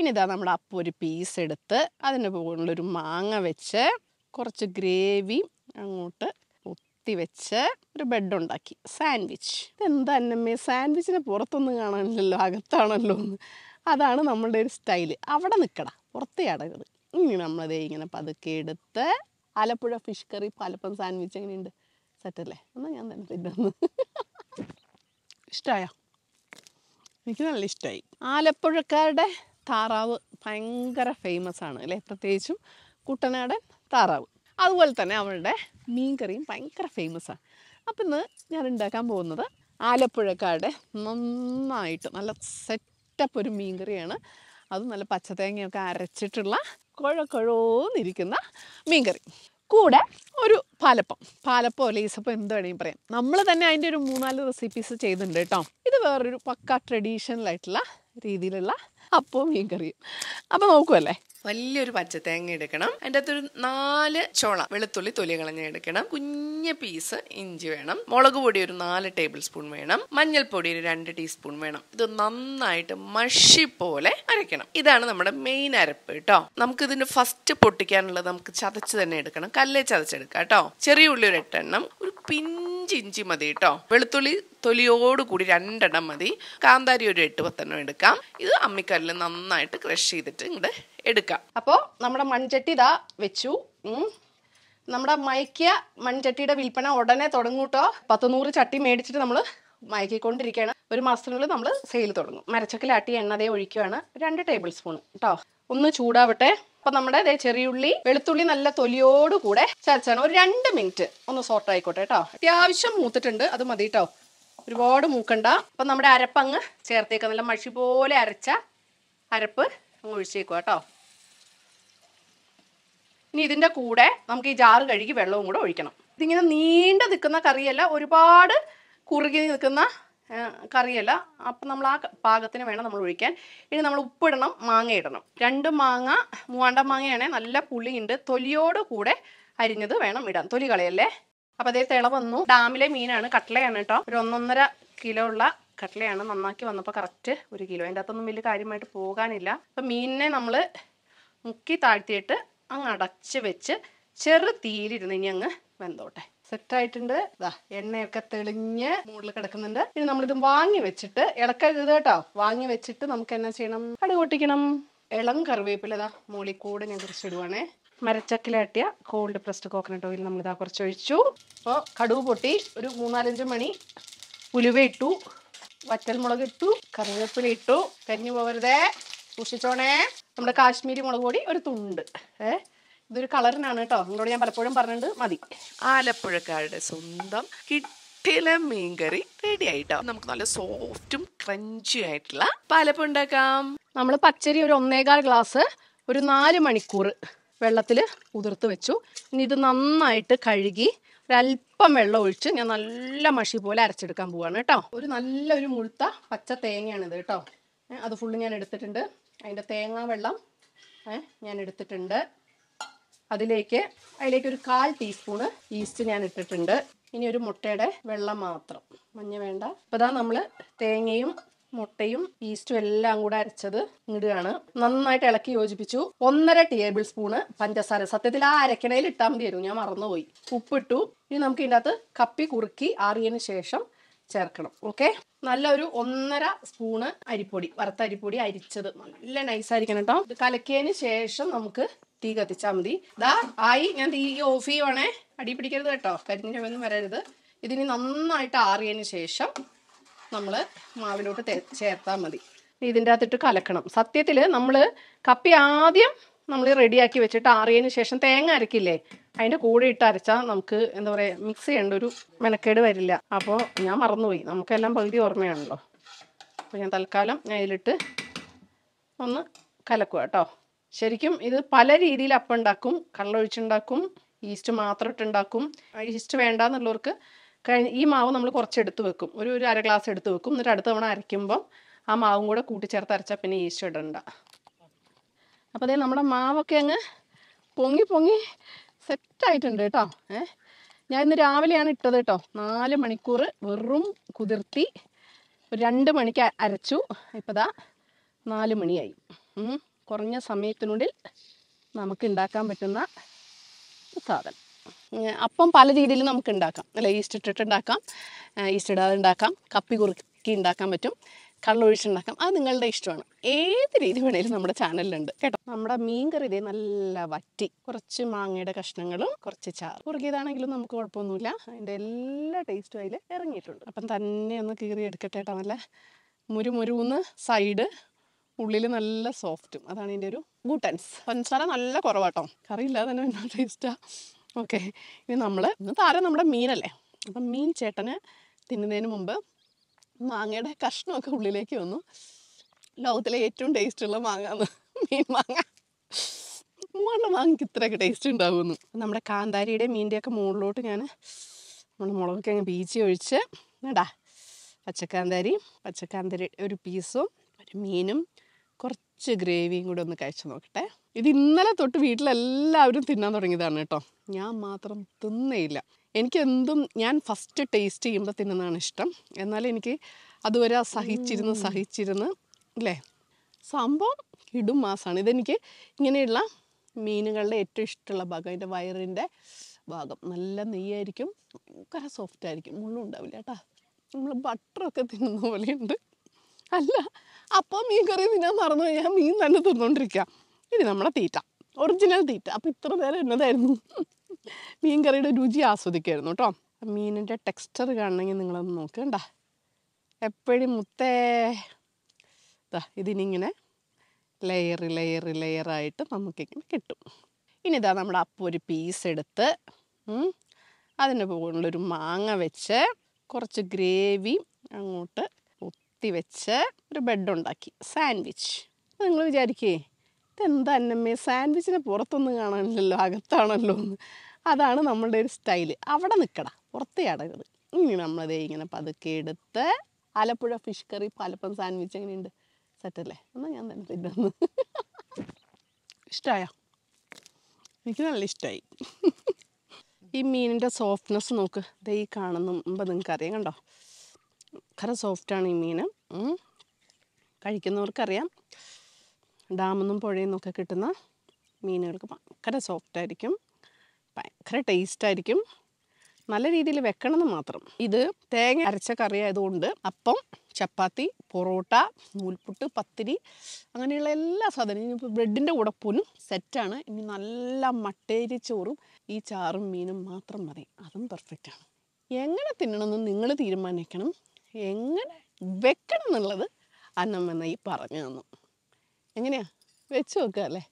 ഇനി ഇതാ നമ്മൾ അപ്പം ഒരു പീസ് എടുത്ത് അതിൻ്റെ മുകളിലൊരു മാങ്ങ വെച്ച് കുറച്ച് ഗ്രേവി അങ്ങോട്ട് കുത്തി വെച്ച് ഒരു ബെഡ് ഉണ്ടാക്കി സാൻഡ്വിച്ച് ഇതെന്താ അന്നമ്മേ സാൻഡ്വിച്ചിനെ പുറത്തൊന്നും കാണാനില്ലല്ലോ അകത്താണല്ലോ എന്ന് അതാണ് നമ്മളുടെ ഒരു സ്റ്റൈല് അവിടെ നിൽക്കട പുറത്തേ അടകത് ഇനി നമ്മളത് ഇങ്ങനെ പതുക്കെ എടുത്ത് Alappuzha fish curry palappam sandwich എങ്ങനെയുണ്ട് സെറ്റല്ലേ എന്നാൽ ഞാൻ തന്നെ തിന്നു ഇഷ്ടമായോ എനിക്ക് നല്ല ഇഷ്ടമായി ആലപ്പുഴക്കാരുടെ താറാവ് ഭയങ്കര ഫേമസ് ആണ് അല്ലേ പ്രത്യേകിച്ചും കുട്ടനാടൻ താറാവ് അതുപോലെ തന്നെ അവളുടെ മീൻകറിയും ഭയങ്കര ഫേമസാണ് അപ്പം ഇന്ന് ഞാൻ ഉണ്ടാക്കാൻ പോകുന്നത് ആലപ്പുഴക്കാരുടെ നന്നായിട്ട് നല്ല സെറ്റപ്പ് ഒരു മീൻകറിയാണ് അത് നല്ല പച്ചതേങ്ങയൊക്കെ അരച്ചിട്ടുള്ള കുഴക്കുഴോന്നിരിക്കുന്ന മീൻകറി കൂടെ ഒരു പാലപ്പം പാലപ്പം അല്ലെ ഈസപ്പം എന്ത് വേണമെങ്കിലും പറയാം നമ്മൾ തന്നെ അതിൻ്റെ ഒരു മൂന്നാല് റെസിപ്പീസ് ചെയ്തിട്ടുണ്ട് കേട്ടോ ഇത് വേറൊരു പക്ക ട്രഡീഷണലായിട്ടുള്ള ആയിട്ടുള്ള രീതിയിലുള്ള അപ്പവും മീൻ കറിയും അപ്പൊ നോക്കുമല്ലേ വലിയൊരു തേങ്ങ എടുക്കണം അതിൻ്റെ അകത്തൊരു നാല് ചോള വെളുത്തുള്ളി തൊലി കളഞ്ഞ എടുക്കണം കുഞ്ഞ പീസ് ഇഞ്ചി വേണം മുളക് പൊടി ഒരു നാല് ടേബിൾ സ്പൂൺ വേണം മഞ്ഞൾപ്പൊടി ഒരു രണ്ട് ടീസ്പൂൺ വേണം ഇത് നന്നായിട്ട് മഷി പോലെ അരയ്ക്കണം ഇതാണ് നമ്മുടെ മെയിൻ അരപ്പ് കേട്ടോ നമുക്ക് ഇതിന് ഫസ്റ്റ് പൊട്ടിക്കാനുള്ളത് നമുക്ക് ചതച്ച് തന്നെ എടുക്കണം കല്ലേ ചതച്ചെടുക്കാം കേട്ടോ ചെറിയ ഉള്ളി ഒരു എട്ടെണ്ണം ഒരു പിന്നെ അഞ്ച് ഇഞ്ച് മതി കേട്ടോ വെളുത്തുള്ളി കൂടി രണ്ടെണ്ണം മതി കാന്താരി ഒരു എട്ട് പത്തെണ്ണം എടുക്കാം ഇത് അമ്മിക്കല്ലിൽ നന്നായിട്ട് ക്രഷ് ചെയ്തിട്ട് ഇങ്ങോട്ട് എടുക്കാം അപ്പോൾ നമ്മുടെ മൺചട്ടി ഇതാ വെച്ചു നമ്മുടെ മയക്കിയ മൺചട്ടിയുടെ വിൽപ്പന ഉടനെ തുടങ്ങൂട്ടോ പത്തുനൂറ് ചട്ടി മേടിച്ചിട്ട് നമ്മൾ മയക്കിക്കൊണ്ടിരിക്കുകയാണ് ഒരു മാസത്തിനുള്ളിൽ നമ്മൾ സെയിൽ തുടങ്ങും മരച്ചക്കിലാട്ടിയ എണ്ണ ഒഴിക്കുകയാണ് രണ്ട് ടേബിൾ സ്പൂൺ കേട്ടോ ഒന്ന് ചൂടാവട്ടെ അപ്പൊ നമ്മുടെ അതേ ചെറിയുള്ളി വെളുത്തുള്ളി നല്ല തൊലിയോടുകൂടെ ചതച്ചാണ് ഒരു രണ്ട് മിനിറ്റ് ഒന്ന് സോർട്ട് ആയിക്കോട്ടെ കേട്ടോ അത്യാവശ്യം മൂത്തിട്ടുണ്ട് അത് മതി കേട്ടോ ഒരുപാട് മൂക്കണ്ട അപ്പൊ നമ്മുടെ അരപ്പങ്ങ് ചേർത്തേക്കാം നല്ല മഷി പോലെ അരച്ച അരപ്പ് അങ്ങ് ഒഴിച്ചേക്കുക കേട്ടോ ഇനി ഇതിൻ്റെ കൂടെ നമുക്ക് ഈ ജാറ് കഴുകി വെള്ളവും കൂടെ ഒഴിക്കണം ഇതിങ്ങനെ നീണ്ടു നിൽക്കുന്ന കറിയല്ല ഒരുപാട് കുറുകി നിൽക്കുന്ന കറിയല്ല അപ്പം നമ്മൾ ആ പാകത്തിന് വേണം നമ്മൾ ഒഴിക്കാൻ ഇനി നമ്മൾ ഉപ്പിടണം മാങ്ങ ഇടണം രണ്ട് മാങ്ങ മൂവാണ്ട മാങ്ങയാണെങ്കിൽ നല്ല പുളിയുണ്ട് തൊലിയോട് കൂടെ അരിഞ്ഞത് വേണം ഇടാൻ തൊലി കളയല്ലേ അപ്പം അതേ തിള വന്നു ഡാമിലെ മീനാണ് കട്ടളയാണ് കേട്ടോ ഒരു ഒന്നൊന്നര കിലോ ഉള്ള കട്ടളയാണ് നന്നാക്കി വന്നപ്പോൾ കറക്റ്റ് ഒരു കിലോ അതിൻ്റെ അകത്തൊന്നും വലിയ കാര്യമായിട്ട് പോകാനില്ല അപ്പം മീനിനെ നമ്മൾ മുക്കി താഴ്ത്തിയിട്ട് അങ്ങ് അടച്ച് വെച്ച് ചെറു തീയിലിരുന്ന് ഇനി അങ്ങ് വെന്തോട്ടെ സെറ്റ് ആയിട്ടുണ്ട് ഇതാ എണ്ണയൊക്കെ തെളിഞ്ഞ് മുകളിൽ കിടക്കുന്നുണ്ട് ഇനി നമ്മളിത് വാങ്ങി വെച്ചിട്ട് ഇളക്കരുത് കേട്ടോ വാങ്ങി വെച്ചിട്ട് നമുക്ക് എന്നാ ചെയ്യണം കൂട്ടിക്കണം ഇളം കറിവേപ്പില ഇതാ മുകളിൽ കൂടെ ഞാൻ കുറച്ചിടുവാണേ മരച്ചക്കിലാട്ടിയ കോൾഡ് പ്രസ്ഡ് കോക്കനട്ട് ഓയിൽ നമ്മളിതാ കുറച്ച് ഒഴിച്ചു അപ്പോൾ കടുവ് പൊട്ടി ഒരു മൂന്നാലഞ്ച് മണി ഉലുവ ഇട്ടു വറ്റൽമുളക് ഇട്ടു കറിവേപ്പില ഇട്ടു കരിഞ്ഞു പോകരുതേ സൂക്ഷിച്ചോണേ നമ്മുടെ കാശ്മീരി മുളക് പൊടി ഒരു തുണ്ട് ഏഹ് ഇതൊരു കളറിനാണ് കേട്ടോ നിങ്ങളോട് ഞാൻ പലപ്പോഴും പറഞ്ഞിട്ടുണ്ട് മതി ആലപ്പുഴക്കാരുടെ സ്വന്തം കിട്ടില മീൻകറി റെഡി ആയിട്ടോ നമുക്ക് നല്ല സോഫ്റ്റും ക്രഞ്ചും ആയിട്ടുള്ള പാലപ്പം ഉണ്ടാക്കാം നമ്മൾ പച്ചരി ഒരു ഒന്നേകാൽ ഗ്ലാസ് ഒരു നാല് മണിക്കൂർ വെള്ളത്തിൽ ഉതിർത്ത് വെച്ചു ഇനി ഇത് നന്നായിട്ട് കഴുകി ഒരല്പം വെള്ളം ഒഴിച്ച് ഞാൻ നല്ല മഷി പോലെ അരച്ചെടുക്കാൻ പോവാണ് കേട്ടോ ഒരു നല്ലൊരു മുഴുത്ത പച്ച തേങ്ങയാണിത് കേട്ടോ അത് ഫുള്ള് ഞാൻ എടുത്തിട്ടുണ്ട് അതിൻ്റെ തേങ്ങാ വെള്ളം ഞാൻ എടുത്തിട്ടുണ്ട് അതിലേക്ക് അതിലേക്ക് ഒരു കാൽ ടീസ്പൂണ് ഈസ്റ്റ് ഞാൻ ഇട്ടിട്ടുണ്ട് ഇനി ഒരു മുട്ടയുടെ വെള്ളം മാത്രം മഞ്ഞ വേണ്ട അപ്പോൾ ഇതാ നമ്മൾ തേങ്ങയും മുട്ടയും ഈസ്റ്റും എല്ലാം കൂടെ അരച്ചത് ഇടുകയാണ് നന്നായിട്ട് ഇളക്കി യോജിപ്പിച്ചു ഒന്നര ടേബിൾ സ്പൂണ് പഞ്ചസാര സത്യത്തിൽ ആ അരക്കണയിൽ ഇട്ടാൽ മതിയായിരുന്നു ഞാൻ മറന്നുപോയി ഉപ്പിട്ടു ഇനി നമുക്ക് ഇതിൻ്റെ അകത്ത് കപ്പി കുറുക്കി ആറിയതിന് ശേഷം ചേർക്കണം ഓക്കെ നല്ലൊരു ഒന്നര സ്പൂണ് അരിപ്പൊടി വറുത്ത അരിപ്പൊടി അരിച്ചത് നല്ല നൈസായിരിക്കണം കേട്ടോ ഇത് കലക്കിയതിന് ശേഷം നമുക്ക് തീ കത്തിച്ചാൽ മതി ഇതാ ആയി ഞാൻ തീ ഓഫ് ചെയ്യുവാണേ അടി പിടിക്കരുത് കേട്ടോ കരിഞ്ഞ ഒന്നും വരരുത് ഇതിന് നന്നായിട്ട് ആറിയതിന് ശേഷം നമ്മൾ മാവിലോട്ട് ചേർത്താൽ മതി ഇതിൻ്റെ അകത്തിട്ട് കലക്കണം സത്യത്തിൽ നമ്മൾ കപ്പി ആദ്യം നമ്മൾ റെഡിയാക്കി വെച്ചിട്ട് ആറിയതിന് ശേഷം തേങ്ങ അരക്കില്ലേ അതിൻ്റെ കൂടെ ഇട്ട് അരച്ചാൽ നമുക്ക് എന്താ പറയുക മിക്സ് ചെയ്യേണ്ട ഒരു മെനക്കേട് വരില്ല അപ്പോൾ ഞാൻ മറന്നുപോയി നമുക്കെല്ലാം പകുതി ഓർമ്മയാണല്ലോ അപ്പോൾ ഞാൻ തൽക്കാലം ഞാൻ ഇതിലിട്ട് ഒന്ന് കലക്കുക കേട്ടോ ശരിക്കും ഇത് പല രീതിയിൽ അപ്പം ഉണ്ടാക്കും കള്ളൊഴിച്ചുണ്ടാക്കും ഈസ്റ്റ് മാത്രം ഇട്ടുണ്ടാക്കും ഈസ്റ്റ് വേണ്ട എന്നുള്ളവർക്ക് കഴിഞ്ഞ് ഈ മാവ് നമ്മൾ കുറച്ച് എടുത്ത് വെക്കും ഒരു ഒരു അര ഗ്ലാസ് എടുത്ത് വെക്കും എന്നിട്ട് അടുത്ത തവണ അരയ്ക്കുമ്പം ആ മാവും കൂടെ കൂട്ടിച്ചേർത്ത് അരച്ചാൽ പിന്നെ ഈസ്റ്റ് ഇടണ്ട അപ്പോൾ അതേ നമ്മുടെ മാവൊക്കെ അങ്ങ് പൊങ്ങി പൊങ്ങി സെറ്റായിട്ടുണ്ട് കേട്ടോ ഏ ഞാൻ ഇന്ന് രാവിലെയാണ് ഇട്ടത് കേട്ടോ നാല് മണിക്കൂർ വെറും കുതിർത്തി രണ്ട് മണിക്ക് അരച്ചു ഇപ്പോൾ ദാ നാല് മണിയായി കുറഞ്ഞ സമയത്തിനുള്ളിൽ നമുക്ക് ഉണ്ടാക്കാൻ പറ്റുന്ന സാധനം അപ്പം പല രീതിയിൽ നമുക്ക് ഉണ്ടാക്കാം അല്ലെ ഈസ്റ്റ് ഇട്ടിട്ട് ഉണ്ടാക്കാം ഈസ്റ്റ് ഇടാതെ ഉണ്ടാക്കാം കപ്പി കുറുക്കി ഉണ്ടാക്കാൻ പറ്റും കള്ളൊഴിച്ചുണ്ടാക്കാം അത് നിങ്ങളുടെ ഇഷ്ടമാണ് ഏത് രീതി വേണേലും നമ്മുടെ ചാനലിലുണ്ട് കേട്ടോ നമ്മുടെ മീൻകറി ഇതേ നല്ല വറ്റി കുറച്ച് മാങ്ങയുടെ കഷ്ണങ്ങളും കുറച്ച് ചാർ കുറുകിയതാണെങ്കിലും നമുക്ക് കുഴപ്പമൊന്നുമില്ല അതിൻ്റെ എല്ലാ ടേസ്റ്റും അതിൽ ഇറങ്ങിയിട്ടുണ്ട് അപ്പം തന്നെ ഒന്ന് കീറി എടുക്കട്ടെ കേട്ടോ നല്ല മുരുമുരുന്ന് സൈഡ് ഉള്ളിൽ നല്ല സോഫ്റ്റും അതാണ് ഇതിൻ്റെ ഒരു ഗൂട്ടൻസ് പഞ്ചസാര നല്ല കുറവാട്ടോ കറി ഇല്ലാതെ തന്നെ എന്നാ ടേസ്റ്റാ ഓക്കെ ഇനി നമ്മൾ താരം നമ്മുടെ മീനല്ലേ അപ്പം മീൻ ചേട്ടന് തിന്നുന്നതിന് മുമ്പ് മാങ്ങയുടെ കഷ്ണമൊക്കെ ഉള്ളിലേക്ക് വന്നു ലോകത്തിലെ ഏറ്റവും ഉള്ള മാങ്ങ മീൻ മാങ്ങ മുകളിലെ മാങ്ങയ്ക്ക് ഇത്രയൊക്കെ ടേസ്റ്റ് ഉണ്ടാകുമെന്ന് നമ്മുടെ കാന്താരിയുടെ മീൻ്റെയൊക്കെ മുകളിലോട്ട് ഞാൻ നമ്മുടെ മുളകൊക്കെ അങ്ങ് ബീച്ച് ഒഴിച്ച് ഇടാ പച്ചക്കാന്താരി പച്ചക്കാന്താരി ഒരു പീസും ഒരു മീനും കുറച്ച് ഗ്രേവിയും കൂടെ ഒന്ന് കഴിച്ചു നോക്കട്ടെ ഇത് ഇന്നലെ തൊട്ട് വീട്ടിലെല്ലാവരും തിന്നാൻ തുടങ്ങിയതാണ് കേട്ടോ ഞാൻ മാത്രം തിന്നേയില്ല എനിക്കെന്തും ഞാൻ ഫസ്റ്റ് ടേസ്റ്റ് ചെയ്യുമ്പോൾ തിന്നുന്നതാണ് ഇഷ്ടം എന്നാൽ എനിക്ക് അതുവരെ സഹിച്ചിരുന്ന് സഹിച്ചിരുന്ന് അല്ലേ സംഭവം ഇടും മാസമാണ് ഇതെനിക്ക് ഇങ്ങനെയുള്ള മീനുകളുടെ ഏറ്റവും ഇഷ്ടമുള്ള ഭാഗം എൻ്റെ വയറിൻ്റെ ഭാഗം നല്ല നെയ്യായിരിക്കും ഭയങ്കര സോഫ്റ്റ് ആയിരിക്കും മുള്ളും ഉണ്ടാവില്ല കേട്ടോ നമ്മൾ ബട്ടറൊക്കെ തിന്നുന്ന പോലെയുണ്ട് അല്ല അപ്പോൾ മീൻ കറി തിന്നാൻ മറന്നു കഴിഞ്ഞാൽ മീൻ തന്നെ തിന്നുകൊണ്ടിരിക്കുക ഇനി നമ്മുടെ തീറ്റ ഒറിജിനൽ തീറ്റ അപ്പോൾ ഇത്ര നേരം എന്നതായിരുന്നു മീൻ കറിയുടെ രുചി ആസ്വദിക്കായിരുന്നു കേട്ടോ മീനിൻ്റെ ടെക്സ്ചർ കാണണമെങ്കിൽ നിങ്ങളൊന്ന് നോക്കണ്ട എപ്പോഴും മുത്തേ ഇതിനിങ്ങനെ ലെയർ ലെയർ ലെയറായിട്ട് നമുക്കിങ്ങനെ കിട്ടും ഇനി ഇതാ നമ്മുടെ അപ്പം ഒരു പീസ് എടുത്ത് അതിൻ്റെ മുകളിലൊരു മാങ്ങ വെച്ച് കുറച്ച് ഗ്രേവി അങ്ങോട്ട് കുത്തി വെച്ച് ഒരു ബെഡ് ഉണ്ടാക്കി സാൻഡ്വിച്ച് നിങ്ങൾ വിചാരിക്കേ ഇതെന്താ അന്നമ്മേ സാൻഡ്വിച്ചിനെ പുറത്തൊന്നും കാണാനില്ലല്ലോ അകത്താണല്ലോ അതാണ് നമ്മളുടെ ഒരു സ്റ്റൈൽ അവിടെ നിൽക്കട പുറത്തേ അടകത് ഇനി നമ്മളതേ ഇങ്ങനെ പതുക്കെ എടുത്ത് Alappuzha fish curry palappam sandwich എങ്ങനെയുണ്ട് സെറ്റല്ലേ എന്നാൽ ഞാൻ തന്നെ തിന്നു ഇഷ്ടമായ എനിക്ക് നല്ല ഇഷ്ടമായി ഈ മീനിൻ്റെ സോഫ്റ്റ്നെസ് നോക്ക് ദേ ഈ മുമ്പ് നിങ്ങൾക്ക് അറിയാം കണ്ടോ സോഫ്റ്റ് സോഫ്റ്റാണ് ഈ മീൻ കഴിക്കുന്നവർക്കറിയാം ഡാമെന്നും പുഴയെന്നൊക്കെ കിട്ടുന്ന മീനുകൾക്ക് ഭയങ്കര സോഫ്റ്റായിരിക്കും ഭയങ്കര ടേസ്റ്റായിരിക്കും നല്ല രീതിയിൽ എന്ന് മാത്രം ഇത് തേങ്ങ അരച്ച കറി ആയതുകൊണ്ട് അപ്പം ചപ്പാത്തി പൊറോട്ട നൂൽപുട്ട് പത്തിരി അങ്ങനെയുള്ള എല്ലാ സാധനവും ഇപ്പോൾ ബ്രെഡിൻ്റെ കൂടെ പോലും സെറ്റാണ് ഇനി നല്ല മട്ടേരി ചോറും ഈ ചാറും മീനും മാത്രം മതി അതും പെർഫെക്റ്റാണ് എങ്ങനെ തിന്നണമെന്ന് നിങ്ങൾ തീരുമാനിക്കണം എങ്ങനെ വെക്കണം എന്നുള്ളത് അന്നമ്മ ഈ പറഞ്ഞു തന്നു എങ്ങനെയാ വെച്ച് നോക്കുക അല്ലേ